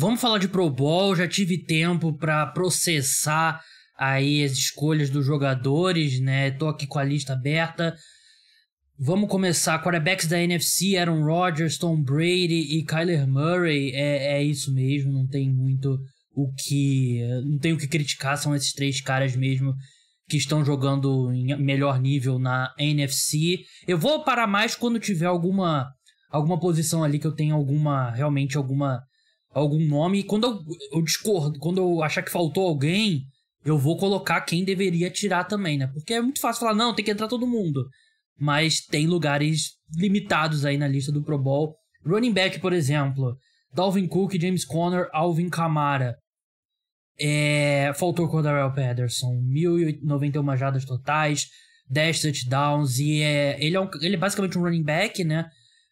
Vamos falar de Pro Bowl, já tive tempo para processar aí as escolhas dos jogadores, né? Tô aqui com a lista aberta. Vamos começar. Quarterbacks da NFC: Aaron Rodgers, Tom Brady e Kyler Murray. É, é isso mesmo, não tem muito o que. Não tem o que criticar, são esses três caras mesmo que estão jogando em melhor nível na NFC. Eu vou parar mais quando tiver alguma alguma posição ali que eu tenha alguma realmente alguma algum nome. E quando eu, eu discordo, quando eu achar que faltou alguém, eu vou colocar quem deveria tirar também, né? Porque é muito fácil falar, não, tem que entrar todo mundo. Mas tem lugares limitados aí na lista do Pro Bowl. Running back, por exemplo. Dalvin Cook, James Conner, Alvin Kamara. É, faltou Cordarel Patterson. 1.091 jadas totais, 10 touchdowns. E é, ele, é um, ele é basicamente um running back, né?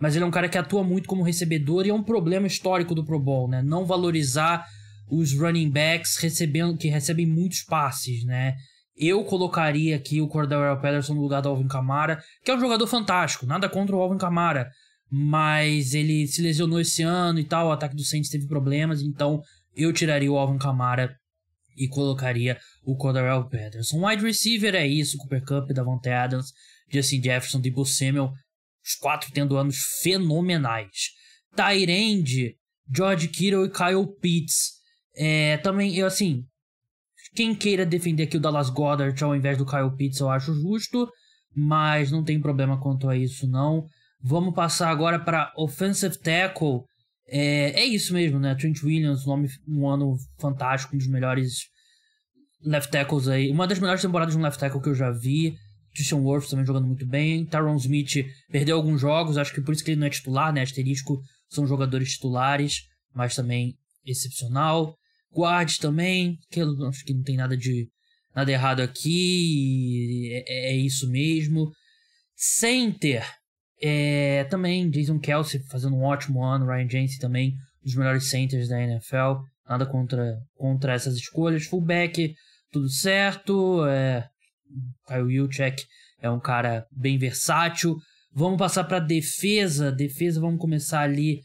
mas ele é um cara que atua muito como recebedor e é um problema histórico do Pro Bowl, né? Não valorizar os running backs recebendo, que recebem muitos passes, né? Eu colocaria aqui o Cordell Patterson no lugar do Alvin Kamara, que é um jogador fantástico, nada contra o Alvin Kamara, mas ele se lesionou esse ano e tal, o ataque do Saints teve problemas, então eu tiraria o Alvin Kamara e colocaria o Cordell Patterson. Wide receiver é isso, Cooper Cup, Davante Adams, Justin Jefferson, Debo Samuel, os quatro tendo anos fenomenais. Tyrande, George Kittle e Kyle Pitts. É, também, eu assim, quem queira defender aqui o Dallas Goddard ao invés do Kyle Pitts, eu acho justo, mas não tem problema quanto a isso, não. Vamos passar agora para Offensive Tackle. É, é isso mesmo, né? Trent Williams, nome, um ano fantástico, um dos melhores left tackles aí. Uma das melhores temporadas de um left tackle que eu já vi. Christian Worth também jogando muito bem. Tyron Smith perdeu alguns jogos, acho que por isso que ele não é titular, né? Asterisco são jogadores titulares, mas também excepcional. Guard também, que eu acho que não tem nada de nada errado aqui, é, é, isso mesmo. Center, é, também Jason Kelsey fazendo um ótimo ano, Ryan Jensen também, um dos melhores centers da NFL, nada contra, contra essas escolhas. Fullback, tudo certo, é, Kyle Wilczek é um cara bem versátil. Vamos passar para defesa. Defesa, vamos começar ali.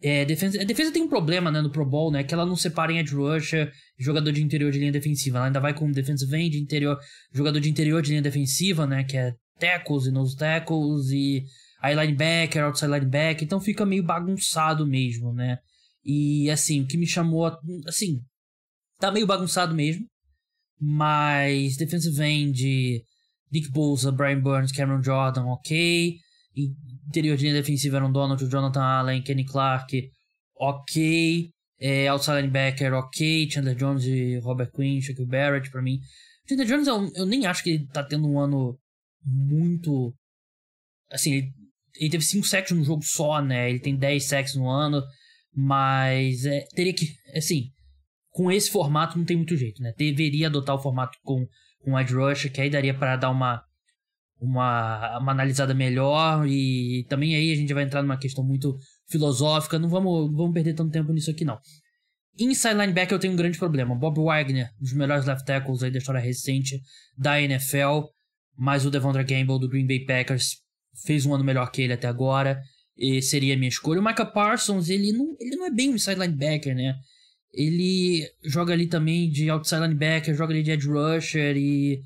É, defesa, a defesa tem um problema né, no Pro Bowl, né? Que ela não separa em edge rusher, jogador de interior de linha defensiva. Ela ainda vai com defensive end, interior, jogador de interior de linha defensiva, né? Que é tackles e nos tackles e aí linebacker, outside linebacker. Então fica meio bagunçado mesmo, né? E assim, o que me chamou. Assim, tá meio bagunçado mesmo mas defensive end, Nick Bosa, Brian Burns, Cameron Jordan, ok. Interior de linha defensiva eram Donald, Jonathan Allen, Kenny Clark, ok. É, outside linebacker, ok. Chandler Jones e Robert Quinn, Shaquille Barrett, pra mim. Chandler Jones, eu, eu, nem acho que ele tá tendo um ano muito. Assim, ele, ele teve 5 sacks num jogo só, né? Ele tem 10 sacks no ano, mas é, teria que. Assim, com esse formato não tem muito jeito, né? Deveria adotar o formato com, com Edge Rush, que aí daria para dar uma, uma, uma analisada melhor e também aí a gente vai entrar numa questão muito filosófica, não vamos, vamos perder tanto tempo nisso aqui não. Inside linebacker eu tenho um grande problema. Bob Wagner, um dos melhores left tackles aí da história recente da NFL, mas o Devondra Gamble do Green Bay Packers fez um ano melhor que ele até agora e seria a minha escolha. O Micah Parsons, ele não, ele não é bem um inside linebacker, né? Ele joga ali também de outside linebacker, joga ali de edge rusher e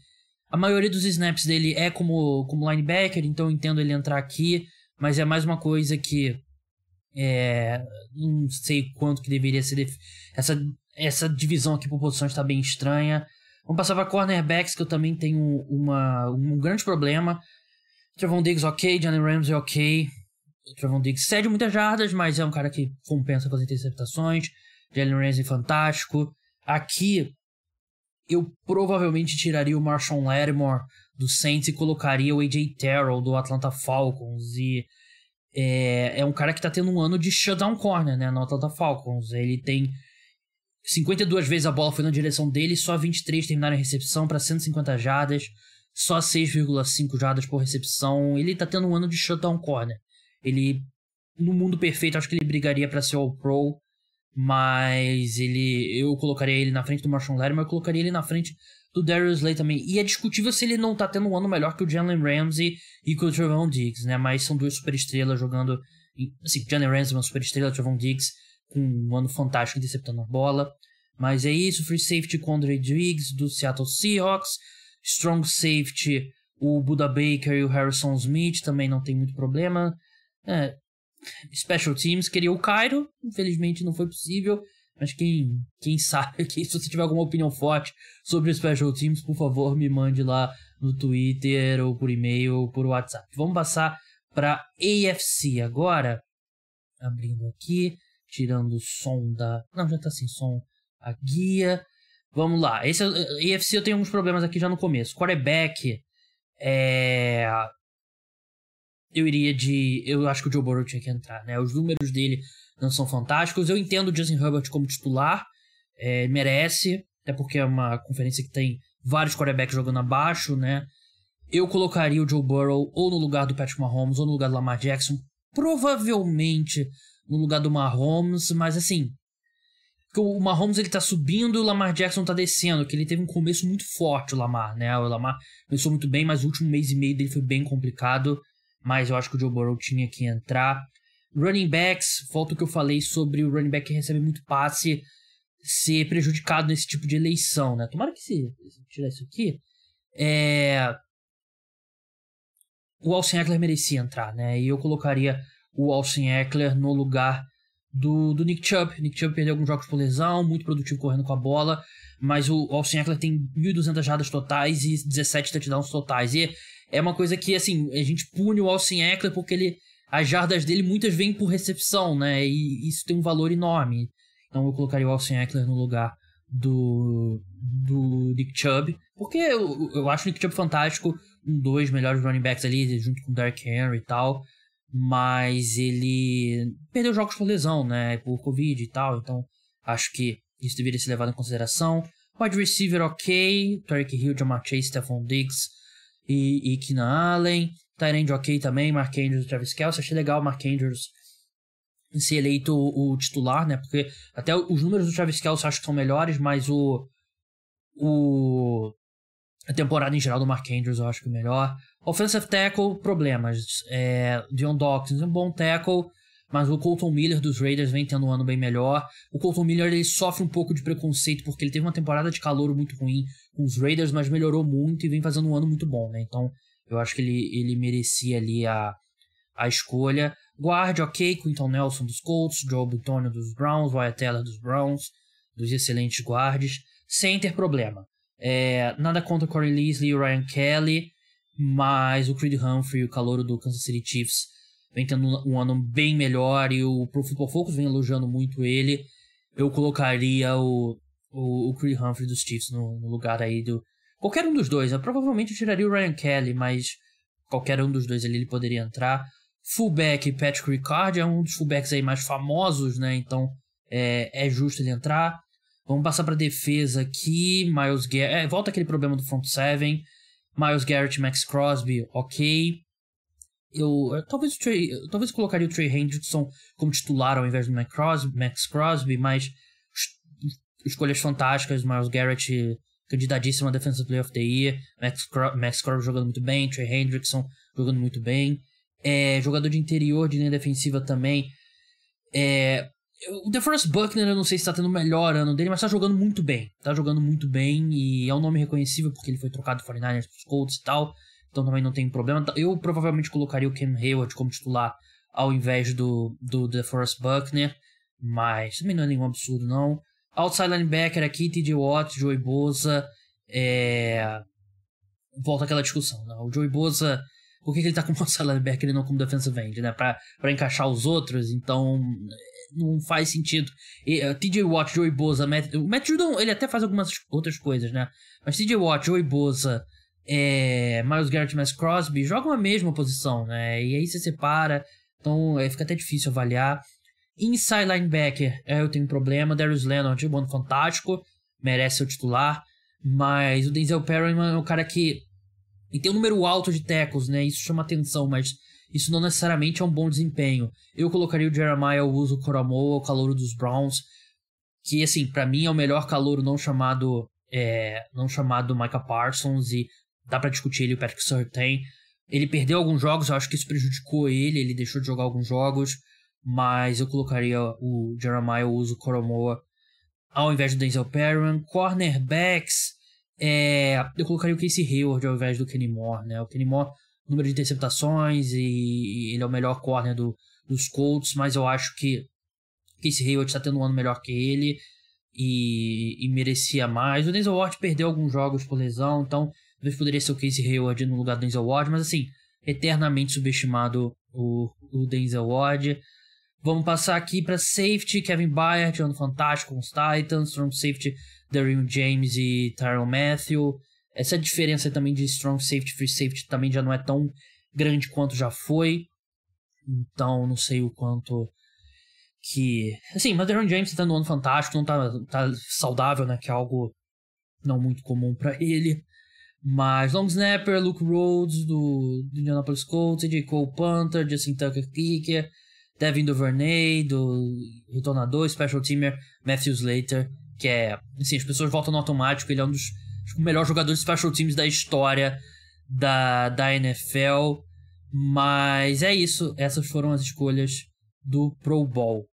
a maioria dos snaps dele é como, como linebacker, então eu entendo ele entrar aqui, mas é mais uma coisa que é, não sei quanto que deveria ser. Essa, essa divisão aqui por posições está bem estranha. Vamos passar para cornerbacks, que eu também tenho uma, um grande problema. Travon Diggs ok, Johnny Ramsey ok. Travon Diggs cede muitas jardas, mas é um cara que compensa com as interceptações. Jalen Ramsey fantástico. Aqui, eu provavelmente tiraria o Marshawn Lattimore do Saints e colocaria o AJ Terrell do Atlanta Falcons. E é, é um cara que está tendo um ano de shutdown corner né, no Atlanta Falcons. Ele tem 52 vezes a bola foi na direção dele, só 23 terminaram em recepção para 150 jardas, só 6,5 jardas por recepção. Ele está tendo um ano de shutdown corner. Ele, no mundo perfeito, acho que ele brigaria para ser All-Pro mas ele eu colocaria ele na frente do Marshall Larry, mas eu colocaria ele na frente do Darius Slay também. E é discutível se ele não tá tendo um ano melhor que o Jalen Ramsey e que o Trevon Diggs, né? Mas são duas superestrelas jogando. assim, Jalen Ramsey é uma superestrela, Trevon Diggs com um ano fantástico interceptando a bola. Mas é isso, free safety com Andre Diggs do Seattle Seahawks, strong safety o Buda Baker e o Harrison Smith também não tem muito problema. É, Special Teams queria o Cairo, infelizmente não foi possível. Mas quem, quem sabe, quem, se você tiver alguma opinião forte sobre o Special Teams, por favor, me mande lá no Twitter ou por e-mail ou por WhatsApp. Vamos passar para AFC agora. Abrindo aqui, tirando o som da. Não, já está sem som. A guia. Vamos lá. Esse é AFC eu tenho alguns problemas aqui já no começo. Quarterback. É eu iria de. Eu acho que o Joe Burrow tinha que entrar, né? Os números dele não são fantásticos. Eu entendo o Justin Herbert como titular, é, merece, até porque é uma conferência que tem vários quarterbacks jogando abaixo, né? Eu colocaria o Joe Burrow ou no lugar do Patrick Mahomes ou no lugar do Lamar Jackson, provavelmente no lugar do Mahomes, mas assim, o Mahomes ele tá subindo e o Lamar Jackson tá descendo, que ele teve um começo muito forte o Lamar, né? O Lamar começou muito bem, mas o último mês e meio dele foi bem complicado mas eu acho que o Joe Burrow tinha que entrar. Running backs, volta o que eu falei sobre o running back que recebe muito passe ser prejudicado nesse tipo de eleição, né? Tomara que se, se tirar isso aqui. É... O Austin Eckler merecia entrar, né? E eu colocaria o Austin Eckler no lugar do, do Nick Chubb. Nick Chubb perdeu alguns jogos por lesão, muito produtivo correndo com a bola, mas o Austin Eckler tem 1.200 jardas totais e 17 touchdowns totais. E é uma coisa que, assim, a gente pune o Austin Eckler porque ele, as jardas dele muitas vêm por recepção, né? E isso tem um valor enorme. Então eu colocaria o Austin Eckler no lugar do, do Nick Chubb, porque eu, eu acho o Nick Chubb fantástico, um dos melhores running backs ali, junto com o Derrick Henry e tal, mas ele perdeu jogos por lesão, né? Por Covid e tal, então acho que isso deveria ser levado em consideração. Wide receiver ok, Tarek Hill, Jamar Chase, Stephon Diggs, e, e Keenan Allen. Tyrande ok também, Mark Andrews e Travis Kelce. Achei legal o Mark Andrews ser eleito o, o, titular, né? Porque até os números do Travis Kelce acho que são melhores, mas o, o a temporada em geral do Mark Andrews eu acho que é melhor. Offensive tackle, problemas. É, Dion Dawkins, um bom tackle mas o Colton Miller dos Raiders vem tendo um ano bem melhor. O Colton Miller ele sofre um pouco de preconceito porque ele teve uma temporada de calor muito ruim com os Raiders, mas melhorou muito e vem fazendo um ano muito bom, né? Então eu acho que ele, ele merecia ali a, a escolha. Guard, ok, Quinton Nelson dos Colts, Joe Bitonio dos Browns, Wyatt Teller dos Browns, dos excelentes guardes, sem ter problema. É, nada contra Corey Leslie e Ryan Kelly, mas o Creed Humphrey, o calor do Kansas City Chiefs, vem tendo um ano bem melhor e o Pro Football Focus vem elogiando muito ele. Eu colocaria o, o, o Creed Humphrey dos Chiefs no, no, lugar aí do. Qualquer um dos dois. Eu provavelmente eu tiraria o Ryan Kelly, mas qualquer um dos dois ali ele poderia entrar. Fullback Patrick Ricard é um dos fullbacks aí mais famosos, né? Então é, é justo ele entrar. Vamos passar para defesa aqui. Miles Garrett. É, volta aquele problema do front seven. Miles Garrett, Max Crosby, ok eu, talvez o Trey, eu, talvez colocaria o Trey Hendrickson como titular ao invés do Max Crosby, Max Crosby mas escolhas fantásticas, Miles Garrett candidatíssimo a Defensive Player of the Year, Max, Max Crosby jogando muito bem, Trey Hendrickson jogando muito bem, é, jogador de interior, de linha defensiva também, é, o DeForest Buckner, eu não sei se está tendo o melhor ano dele, mas está jogando muito bem. Está jogando muito bem e é um nome reconhecível porque ele foi trocado do 49ers para os Colts e tal então também não tem problema. Então, eu provavelmente colocaria o Cam Hayward como titular ao invés do, do The Forrest Buckner, mas também não é nenhum absurdo, não. Outside linebacker aqui, T.J. Watt, Joey Boza, é... volta aquela discussão, né? O Joey Boza, por que, que ele tá como outside linebacker e não como defensive end, né? Pra, pra encaixar os outros, então não faz sentido. E, uh, eh, T.J. Watt, Joey Boza, Matt... o Matt Judon, ele até faz algumas outras coisas, né? Mas T.J. Watt, Joey Boza é, Miles Garrett e Max Crosby jogam a mesma posição, né? E aí você separa, então é, fica até difícil avaliar. Inside linebacker, é, eu tenho um problema. Darius Leonard, um bom fantástico, merece ser o titular. Mas o Denzel Perryman é um cara que tem um número alto de tecos, né? Isso chama atenção, mas isso não necessariamente é um bom desempenho. Eu colocaria o Jeremiah Uso Coramoa, o calouro dos Browns, que assim, para mim é o melhor calouro não chamado é, não chamado Micah Parsons e dá para discutir ele, o Patrick Surrey tem. Ele perdeu alguns jogos, eu acho que isso prejudicou ele, ele deixou de jogar alguns jogos, mas eu colocaria o Jeremiah Uso Coromoa ao invés do Denzel Perryman. Cornerbacks, é, eu colocaria o Casey Hayward ao invés do Kenny Moore, né? O Kenny Moore, número de interceptações e ele é o melhor corner do, dos Colts, mas eu acho que Casey Hayward está tendo um ano melhor que ele e, e merecia mais. O Denzel Ward perdeu alguns jogos por lesão, então Talvez poderia ser o Casey Hayward no lugar do Denzel Ward, mas assim, eternamente subestimado o, o Denzel Ward. Vamos passar aqui para safety, Kevin Byard, ano fantástico com os Titans, strong safety, Darion James e Tyron Matthew. Essa diferença também de strong safety free safety também já não é tão grande quanto já foi. Então, não sei o quanto que... Assim, mas Darion James está no ano fantástico, não está tá saudável, né, que é algo não muito comum para ele. Mas Long Snapper, Luke Rhodes do, do Indianapolis Colts, J. Cole Panther, Justin Tucker Kicker, Devin Duvernay do Retornador, Special Teamer, Matthew Slater, que é, assim, as pessoas votam no automático, ele é um dos melhores jogadores de Special Teams da história da, da NFL. Mas é isso, essas foram as escolhas do Pro Bowl.